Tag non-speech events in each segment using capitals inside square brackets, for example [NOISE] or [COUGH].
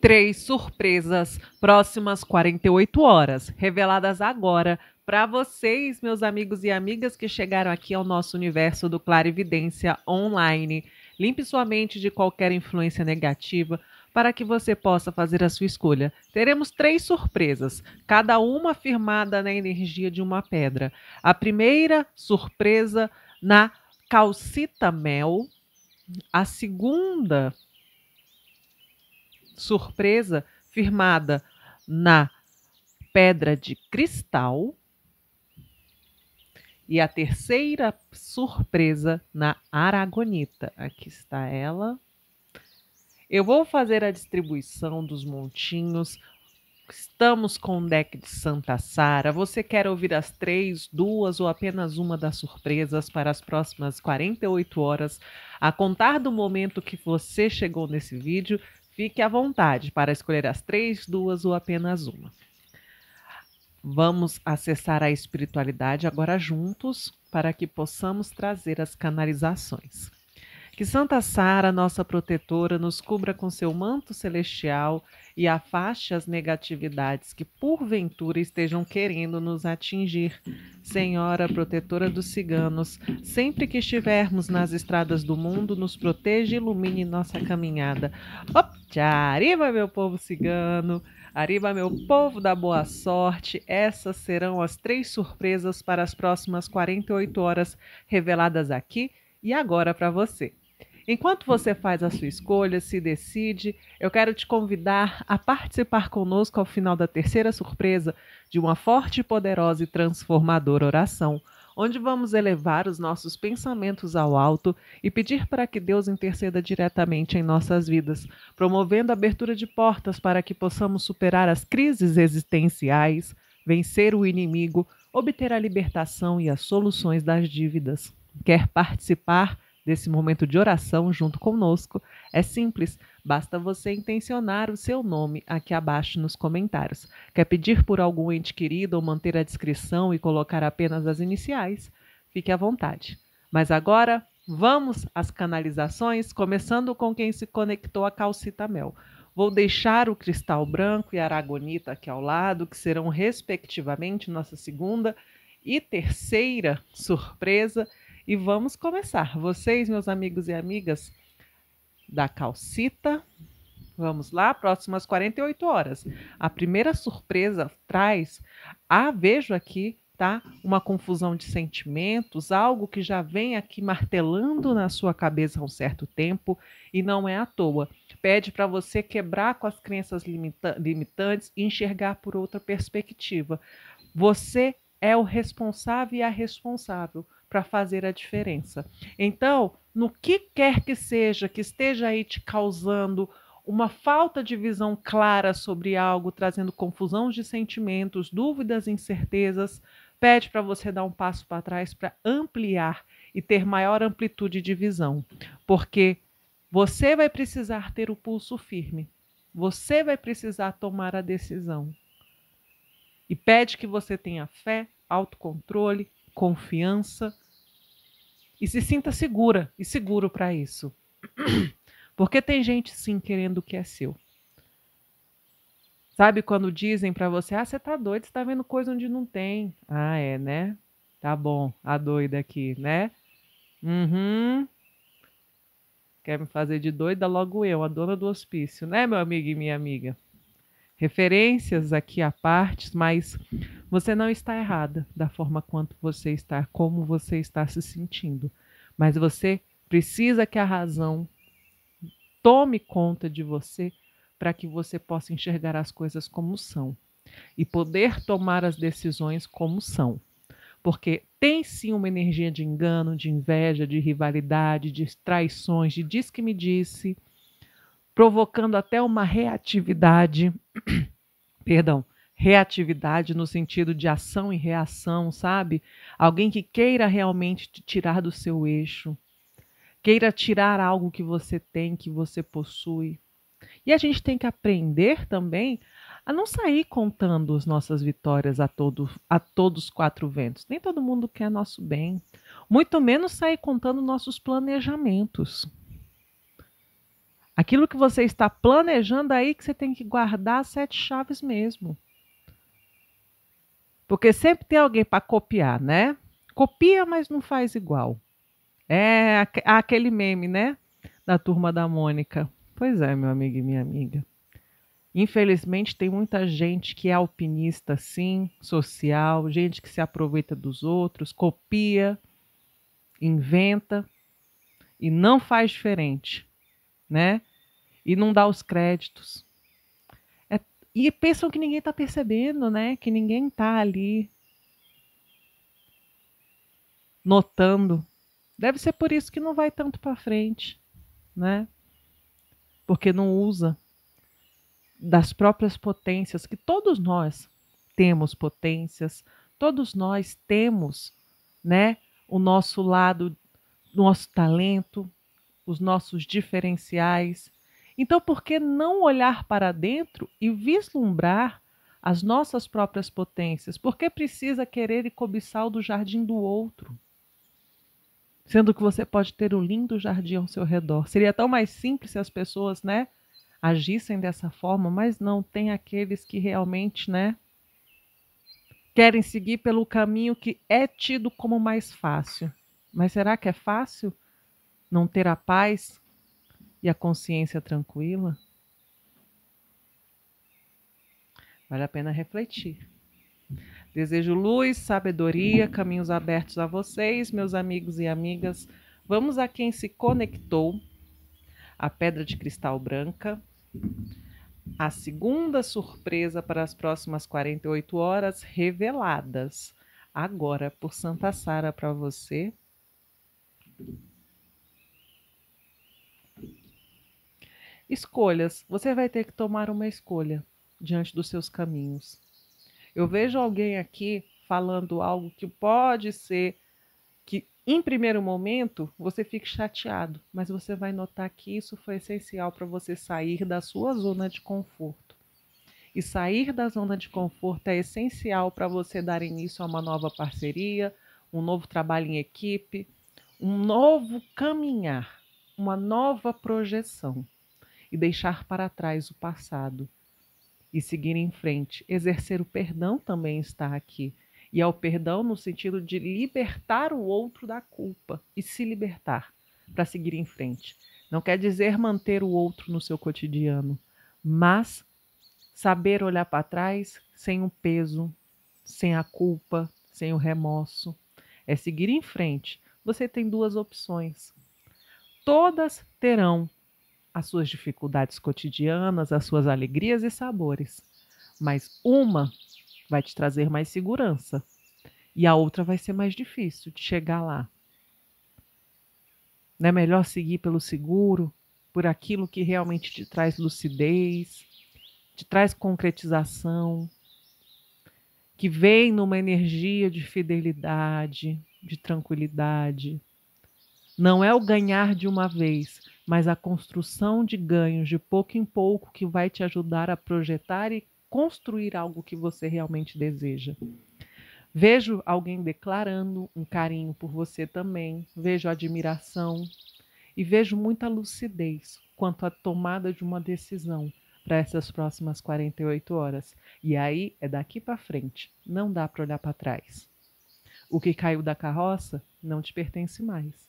três surpresas próximas 48 horas, reveladas agora para vocês, meus amigos e amigas que chegaram aqui ao nosso universo do Clarividência Online. Limpe sua mente de qualquer influência negativa para que você possa fazer a sua escolha. Teremos três surpresas, cada uma firmada na energia de uma pedra. A primeira surpresa na calcita mel, a segunda surpresa firmada na pedra de cristal e a terceira surpresa na aragonita. Aqui está ela. Eu vou fazer a distribuição dos montinhos. Estamos com o deck de Santa Sara. Você quer ouvir as três, duas ou apenas uma das surpresas para as próximas 48 horas? A contar do momento que você chegou nesse vídeo, Fique à vontade para escolher as três, duas ou apenas uma. Vamos acessar a espiritualidade agora juntos para que possamos trazer as canalizações. Que Santa Sara, nossa protetora, nos cubra com seu manto celestial e afaste as negatividades que porventura estejam querendo nos atingir. Senhora, protetora dos ciganos, sempre que estivermos nas estradas do mundo, nos proteja e ilumine nossa caminhada. Op, arriba, meu povo cigano! Arriba, meu povo da boa sorte! Essas serão as três surpresas para as próximas 48 horas reveladas aqui e agora para você. Enquanto você faz a sua escolha, se decide, eu quero te convidar a participar conosco ao final da terceira surpresa de uma forte, poderosa e transformadora oração onde vamos elevar os nossos pensamentos ao alto e pedir para que Deus interceda diretamente em nossas vidas, promovendo a abertura de portas para que possamos superar as crises existenciais, vencer o inimigo, obter a libertação e as soluções das dívidas. Quer participar? nesse momento de oração junto conosco. É simples, basta você intencionar o seu nome aqui abaixo nos comentários. Quer pedir por algum ente querido ou manter a descrição e colocar apenas as iniciais? Fique à vontade. Mas agora, vamos às canalizações, começando com quem se conectou a Calcita Mel. Vou deixar o cristal branco e a aragonita aqui ao lado, que serão respectivamente nossa segunda e terceira surpresa e vamos começar. Vocês, meus amigos e amigas da calcita, vamos lá, próximas 48 horas. A primeira surpresa traz, ah, vejo aqui, tá? Uma confusão de sentimentos, algo que já vem aqui martelando na sua cabeça há um certo tempo e não é à toa. Pede para você quebrar com as crenças limita limitantes e enxergar por outra perspectiva. Você é o responsável e a responsável para fazer a diferença. Então, no que quer que seja que esteja aí te causando uma falta de visão clara sobre algo, trazendo confusão de sentimentos, dúvidas, incertezas, pede para você dar um passo para trás para ampliar e ter maior amplitude de visão, porque você vai precisar ter o pulso firme. Você vai precisar tomar a decisão. E pede que você tenha fé, autocontrole, confiança e se sinta segura e seguro para isso. [CLEARS THROAT] Porque tem gente sim querendo o que é seu. Sabe quando dizem para você: "Ah, você tá doido, você tá vendo coisa onde não tem". Ah, é, né? Tá bom, a doida aqui, né? Uhum. Quer me fazer de doida logo eu, a dona do hospício, né, meu amigo e minha amiga? Referências aqui a partes mas você não está errada da forma quanto você está, como você está se sentindo, mas você precisa que a razão tome conta de você para que você possa enxergar as coisas como são e poder tomar as decisões como são. Porque tem sim uma energia de engano, de inveja, de rivalidade, de traições, de diz que me disse, provocando até uma reatividade, [COUGHS] perdão, reatividade no sentido de ação e reação, sabe? Alguém que queira realmente te tirar do seu eixo, queira tirar algo que você tem, que você possui. E a gente tem que aprender também a não sair contando as nossas vitórias a, todo, a todos os quatro ventos. Nem todo mundo quer nosso bem. Muito menos sair contando nossos planejamentos. Aquilo que você está planejando é aí que você tem que guardar sete chaves mesmo. Porque sempre tem alguém para copiar, né? Copia, mas não faz igual. É aquele meme, né? Da turma da Mônica. Pois é, meu amigo e minha amiga. Infelizmente, tem muita gente que é alpinista, sim, social, gente que se aproveita dos outros, copia, inventa e não faz diferente, né? E não dá os créditos. E pensam que ninguém está percebendo, né? Que ninguém está ali notando. Deve ser por isso que não vai tanto para frente, né? Porque não usa das próprias potências que todos nós temos potências, todos nós temos, né, o nosso lado, o nosso talento, os nossos diferenciais então, por que não olhar para dentro e vislumbrar as nossas próprias potências? Por que precisa querer e cobiçar o do jardim do outro? Sendo que você pode ter um lindo jardim ao seu redor. Seria tão mais simples se as pessoas, né, agissem dessa forma, mas não tem aqueles que realmente, né, querem seguir pelo caminho que é tido como mais fácil. Mas será que é fácil não ter a paz e a consciência tranquila? Vale a pena refletir. Desejo luz, sabedoria, caminhos abertos a vocês, meus amigos e amigas. Vamos a quem se conectou, a pedra de cristal branca. A segunda surpresa para as próximas 48 horas reveladas agora por Santa Sara para você. Escolhas. Você vai ter que tomar uma escolha diante dos seus caminhos. Eu vejo alguém aqui falando algo que pode ser que, em primeiro momento, você fique chateado, mas você vai notar que isso foi essencial para você sair da sua zona de conforto. E sair da zona de conforto é essencial para você dar início a uma nova parceria, um novo trabalho em equipe, um novo caminhar, uma nova projeção e deixar para trás o passado. E seguir em frente. Exercer o perdão também está aqui. E é o perdão no sentido de libertar o outro da culpa e se libertar para seguir em frente. Não quer dizer manter o outro no seu cotidiano, mas saber olhar para trás sem o peso, sem a culpa, sem o remorso. É seguir em frente. Você tem duas opções. Todas terão as suas dificuldades cotidianas, as suas alegrias e sabores. Mas uma vai te trazer mais segurança e a outra vai ser mais difícil de chegar lá. Não é melhor seguir pelo seguro, por aquilo que realmente te traz lucidez, te traz concretização, que vem numa energia de fidelidade, de tranquilidade. Não é o ganhar de uma vez, mas a construção de ganhos de pouco em pouco que vai te ajudar a projetar e construir algo que você realmente deseja. Vejo alguém declarando um carinho por você também, vejo admiração e vejo muita lucidez quanto à tomada de uma decisão para essas próximas 48 horas. E aí é daqui para frente, não dá para olhar para trás. O que caiu da carroça não te pertence mais.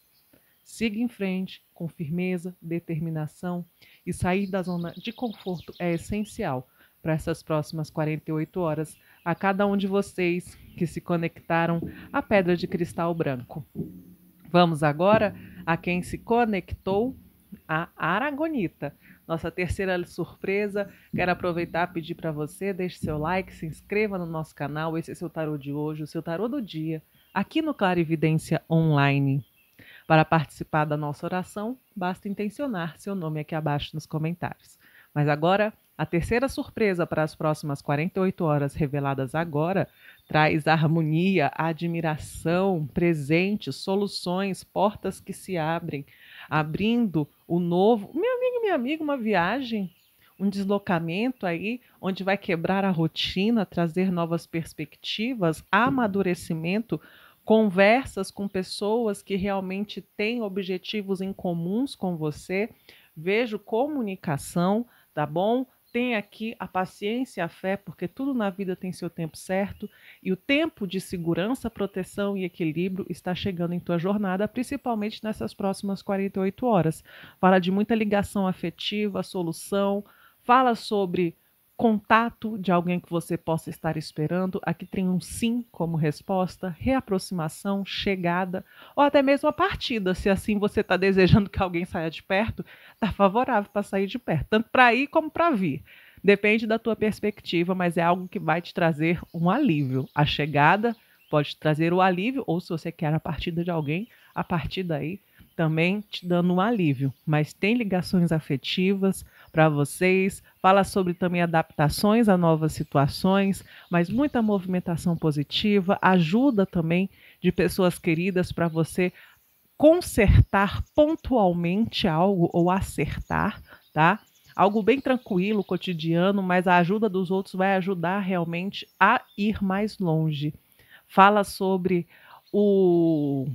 Siga em frente, com firmeza, determinação e sair da zona de conforto é essencial para essas próximas 48 horas a cada um de vocês que se conectaram à pedra de cristal branco. Vamos agora a quem se conectou a Aragonita. Nossa terceira surpresa, quero aproveitar e pedir para você, deixe seu like, se inscreva no nosso canal. Esse é seu tarô de hoje, o seu tarô do dia, aqui no Clarividência Online. Para participar da nossa oração, basta intencionar seu nome aqui abaixo nos comentários. Mas agora, a terceira surpresa para as próximas 48 horas reveladas agora traz harmonia, admiração, presentes, soluções, portas que se abrem, abrindo o novo. Meu amigo minha amiga, uma viagem um deslocamento aí onde vai quebrar a rotina, trazer novas perspectivas, amadurecimento conversas com pessoas que realmente têm objetivos em comuns com você. Vejo comunicação, tá bom? Tem aqui a paciência e a fé, porque tudo na vida tem seu tempo certo, e o tempo de segurança, proteção e equilíbrio está chegando em tua jornada, principalmente nessas próximas 48 horas. Fala de muita ligação afetiva, solução, fala sobre contato de alguém que você possa estar esperando. Aqui tem um sim como resposta, reaproximação, chegada, ou até mesmo a partida, se assim você está desejando que alguém saia de perto, está favorável para sair de perto, tanto para ir como para vir. Depende da tua perspectiva, mas é algo que vai te trazer um alívio. A chegada pode trazer o alívio, ou se você quer a partida de alguém, a partir daí também te dando um alívio. Mas tem ligações afetivas para vocês, fala sobre também adaptações a novas situações, mas muita movimentação positiva, ajuda também de pessoas queridas para você consertar pontualmente algo ou acertar, tá? Algo bem tranquilo, cotidiano, mas a ajuda dos outros vai ajudar realmente a ir mais longe. Fala sobre o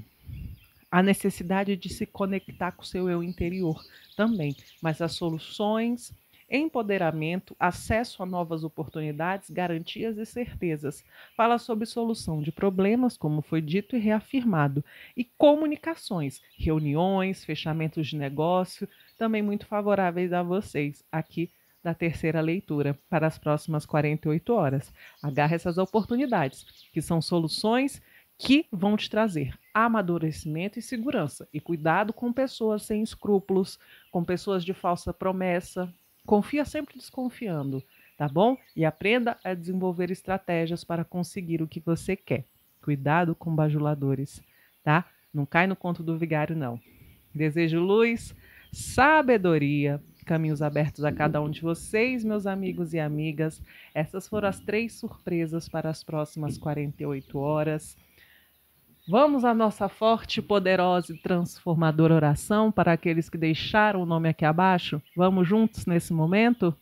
a necessidade de se conectar com o seu eu interior também, mas as soluções, empoderamento, acesso a novas oportunidades, garantias e certezas. Fala sobre solução de problemas, como foi dito e reafirmado, e comunicações, reuniões, fechamentos de negócio, também muito favoráveis a vocês aqui da terceira leitura para as próximas 48 horas. Agarre essas oportunidades, que são soluções que vão te trazer amadurecimento e segurança. E cuidado com pessoas sem escrúpulos, com pessoas de falsa promessa. Confia sempre desconfiando, tá bom? E aprenda a desenvolver estratégias para conseguir o que você quer. Cuidado com bajuladores, tá? Não cai no conto do vigário, não. Desejo luz, sabedoria, caminhos abertos a cada um de vocês, meus amigos e amigas. Essas foram as três surpresas para as próximas 48 horas. Vamos à nossa forte, poderosa e transformadora oração para aqueles que deixaram o nome aqui abaixo? Vamos juntos nesse momento?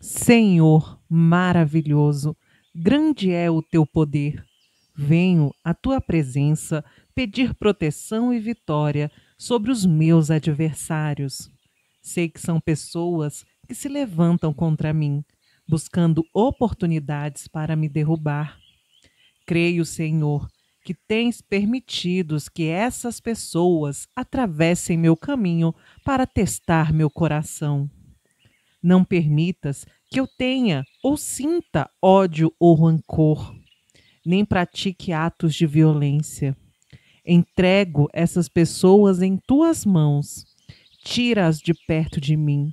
Senhor maravilhoso, grande é o teu poder. Venho à tua presença pedir proteção e vitória sobre os meus adversários. Sei que são pessoas que se levantam contra mim buscando oportunidades para me derrubar. Creio, Senhor, que tens permitido que essas pessoas atravessem meu caminho para testar meu coração. Não permitas que eu tenha ou sinta ódio ou rancor, nem pratique atos de violência. Entrego essas pessoas em tuas mãos. Tira-as de perto de mim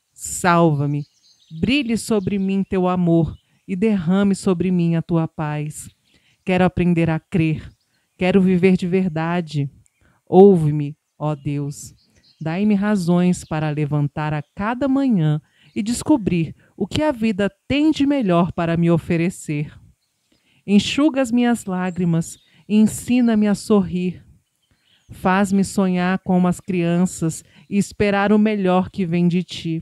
Salva-me, brilhe sobre mim teu amor e derrame sobre mim a tua paz. Quero aprender a crer, quero viver de verdade. Ouve-me, ó Deus. Dai-me razões para levantar a cada manhã e descobrir o que a vida tem de melhor para me oferecer. Enxuga as minhas lágrimas e ensina-me a sorrir. Faz-me sonhar como as crianças e esperar o melhor que vem de ti.